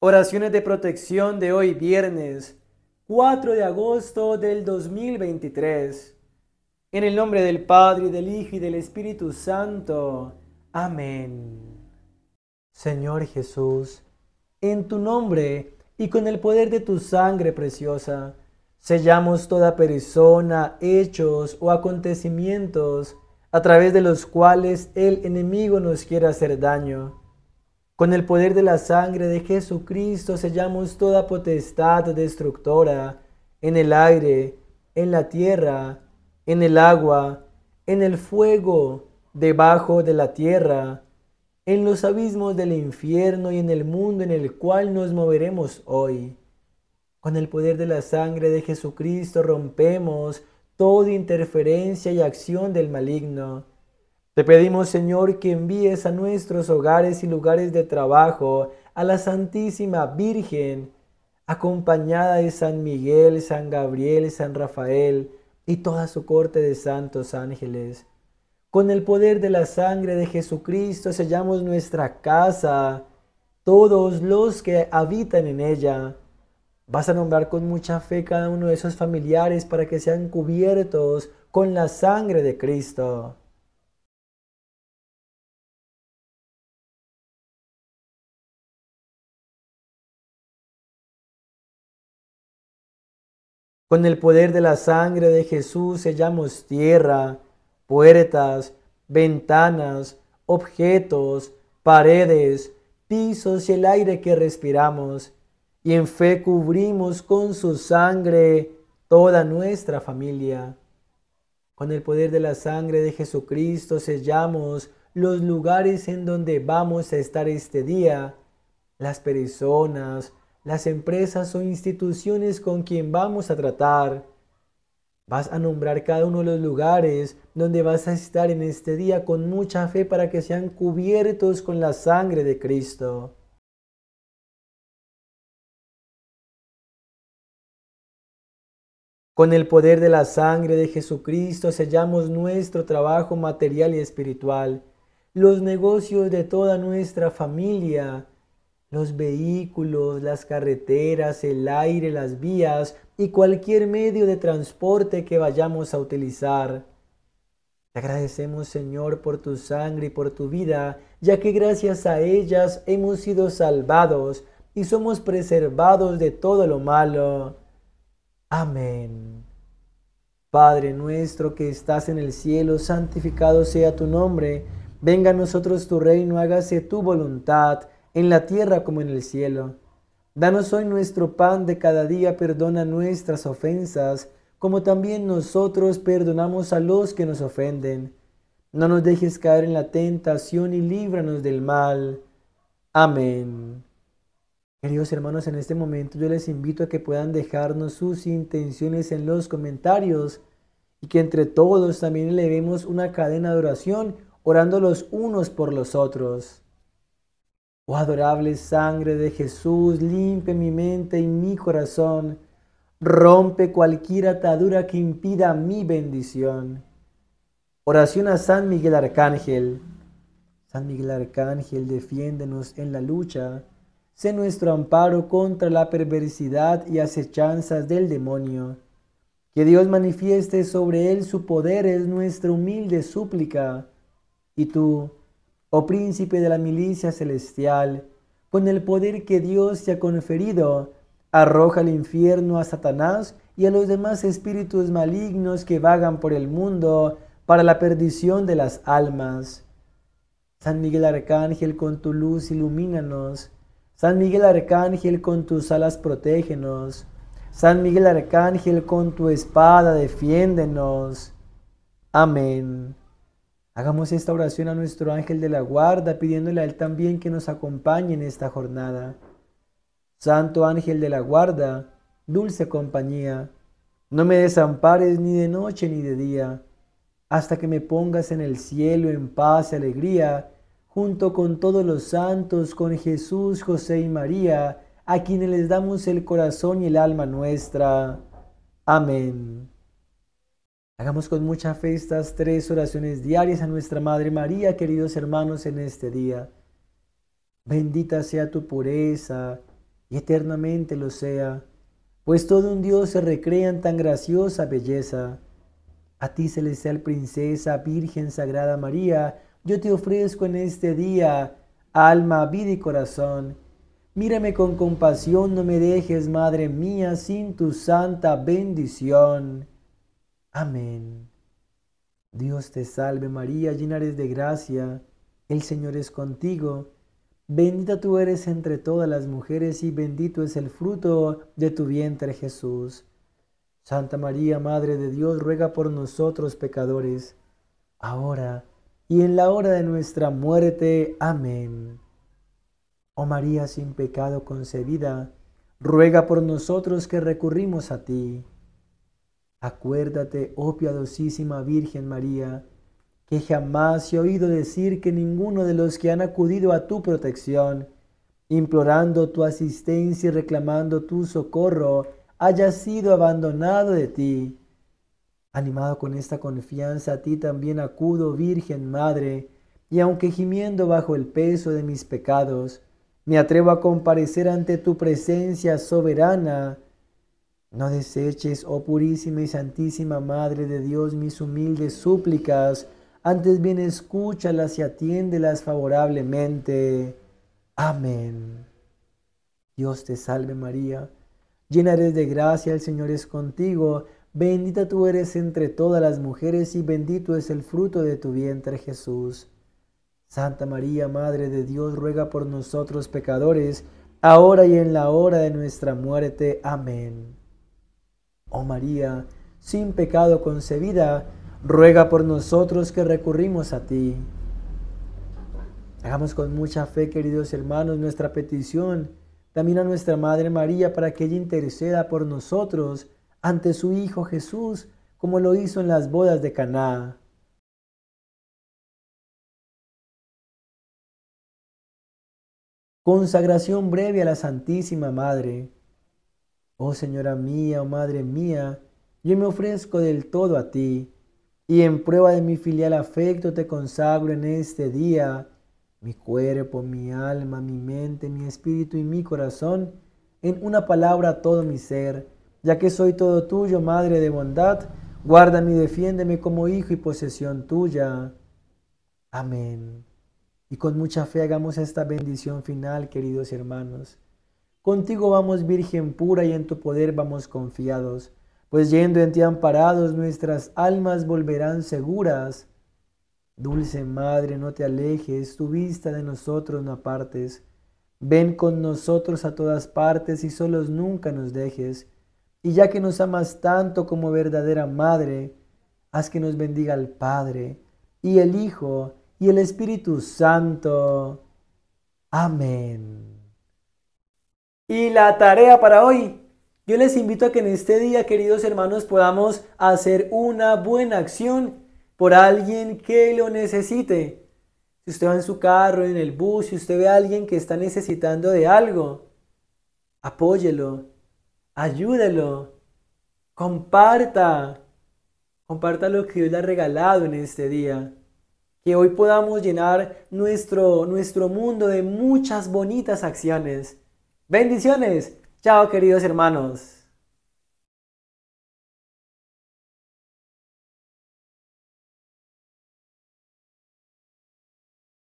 Oraciones de protección de hoy viernes 4 de agosto del 2023. En el nombre del Padre, del Hijo y del Espíritu Santo. Amén. Señor Jesús, en tu nombre y con el poder de tu sangre preciosa, sellamos toda persona, hechos o acontecimientos a través de los cuales el enemigo nos quiere hacer daño con el poder de la sangre de Jesucristo sellamos toda potestad destructora en el aire, en la tierra, en el agua, en el fuego, debajo de la tierra, en los abismos del infierno y en el mundo en el cual nos moveremos hoy. Con el poder de la sangre de Jesucristo rompemos toda interferencia y acción del maligno te pedimos, Señor, que envíes a nuestros hogares y lugares de trabajo a la Santísima Virgen, acompañada de San Miguel, San Gabriel, San Rafael y toda su corte de santos ángeles. Con el poder de la sangre de Jesucristo sellamos nuestra casa, todos los que habitan en ella. Vas a nombrar con mucha fe cada uno de esos familiares para que sean cubiertos con la sangre de Cristo. Con el poder de la sangre de Jesús sellamos tierra, puertas, ventanas, objetos, paredes, pisos y el aire que respiramos. Y en fe cubrimos con su sangre toda nuestra familia. Con el poder de la sangre de Jesucristo sellamos los lugares en donde vamos a estar este día, las personas, las empresas o instituciones con quien vamos a tratar. Vas a nombrar cada uno de los lugares donde vas a estar en este día con mucha fe para que sean cubiertos con la sangre de Cristo. Con el poder de la sangre de Jesucristo sellamos nuestro trabajo material y espiritual, los negocios de toda nuestra familia, los vehículos, las carreteras, el aire, las vías y cualquier medio de transporte que vayamos a utilizar. Te agradecemos Señor por tu sangre y por tu vida, ya que gracias a ellas hemos sido salvados y somos preservados de todo lo malo. Amén. Padre nuestro que estás en el cielo, santificado sea tu nombre, venga a nosotros tu reino, hágase tu voluntad en la tierra como en el cielo. Danos hoy nuestro pan de cada día, perdona nuestras ofensas, como también nosotros perdonamos a los que nos ofenden. No nos dejes caer en la tentación y líbranos del mal. Amén. Queridos hermanos, en este momento yo les invito a que puedan dejarnos sus intenciones en los comentarios y que entre todos también elevemos una cadena de oración, orando los unos por los otros. Oh adorable sangre de Jesús, limpia mi mente y mi corazón. Rompe cualquier atadura que impida mi bendición. Oración a San Miguel Arcángel. San Miguel Arcángel, defiéndenos en la lucha. Sé nuestro amparo contra la perversidad y acechanzas del demonio. Que Dios manifieste sobre él su poder es nuestra humilde súplica. Y tú, oh príncipe de la milicia celestial, con el poder que Dios te ha conferido, arroja al infierno a Satanás y a los demás espíritus malignos que vagan por el mundo para la perdición de las almas. San Miguel Arcángel, con tu luz ilumínanos. San Miguel Arcángel, con tus alas protégenos. San Miguel Arcángel, con tu espada defiéndenos. Amén. Hagamos esta oración a nuestro ángel de la guarda, pidiéndole a él también que nos acompañe en esta jornada. Santo ángel de la guarda, dulce compañía, no me desampares ni de noche ni de día, hasta que me pongas en el cielo en paz y alegría, junto con todos los santos, con Jesús, José y María, a quienes les damos el corazón y el alma nuestra. Amén. Hagamos con mucha fe estas tres oraciones diarias a nuestra Madre María, queridos hermanos, en este día. Bendita sea tu pureza y eternamente lo sea, pues todo un Dios se recrea en tan graciosa belleza. A ti, celestial princesa, Virgen Sagrada María, yo te ofrezco en este día alma, vida y corazón. Mírame con compasión, no me dejes, Madre mía, sin tu santa bendición. Amén. Dios te salve María, llena eres de gracia, el Señor es contigo, bendita tú eres entre todas las mujeres y bendito es el fruto de tu vientre Jesús. Santa María, Madre de Dios, ruega por nosotros pecadores, ahora y en la hora de nuestra muerte. Amén. Oh María sin pecado concebida, ruega por nosotros que recurrimos a ti. Acuérdate, oh piadosísima Virgen María, que jamás he oído decir que ninguno de los que han acudido a tu protección, implorando tu asistencia y reclamando tu socorro, haya sido abandonado de ti. Animado con esta confianza, a ti también acudo, Virgen Madre, y aunque gimiendo bajo el peso de mis pecados, me atrevo a comparecer ante tu presencia soberana, no deseches, oh purísima y santísima Madre de Dios, mis humildes súplicas, antes bien escúchalas y atiéndelas favorablemente. Amén. Dios te salve María, llena eres de gracia, el Señor es contigo, bendita tú eres entre todas las mujeres y bendito es el fruto de tu vientre Jesús. Santa María, Madre de Dios, ruega por nosotros pecadores, ahora y en la hora de nuestra muerte. Amén. Oh María, sin pecado concebida, ruega por nosotros que recurrimos a ti. Hagamos con mucha fe, queridos hermanos, nuestra petición también a nuestra Madre María para que ella interceda por nosotros ante su Hijo Jesús, como lo hizo en las bodas de Caná. Consagración breve a la Santísima Madre. Oh Señora mía, oh Madre mía, yo me ofrezco del todo a ti, y en prueba de mi filial afecto te consagro en este día mi cuerpo, mi alma, mi mente, mi espíritu y mi corazón, en una palabra todo mi ser, ya que soy todo tuyo, Madre de bondad, guárdame y defiéndeme como hijo y posesión tuya. Amén. Y con mucha fe hagamos esta bendición final, queridos hermanos. Contigo vamos, Virgen pura, y en tu poder vamos confiados, pues yendo en ti amparados, nuestras almas volverán seguras. Dulce Madre, no te alejes, tu vista de nosotros no apartes. Ven con nosotros a todas partes y solos nunca nos dejes. Y ya que nos amas tanto como verdadera Madre, haz que nos bendiga el Padre y el Hijo y el Espíritu Santo. Amén. Y la tarea para hoy. Yo les invito a que en este día, queridos hermanos, podamos hacer una buena acción por alguien que lo necesite. Si usted va en su carro, en el bus, si usted ve a alguien que está necesitando de algo, apóyelo, ayúdelo, comparta, comparta lo que Dios le ha regalado en este día. Que hoy podamos llenar nuestro, nuestro mundo de muchas bonitas acciones Bendiciones. Chao queridos hermanos.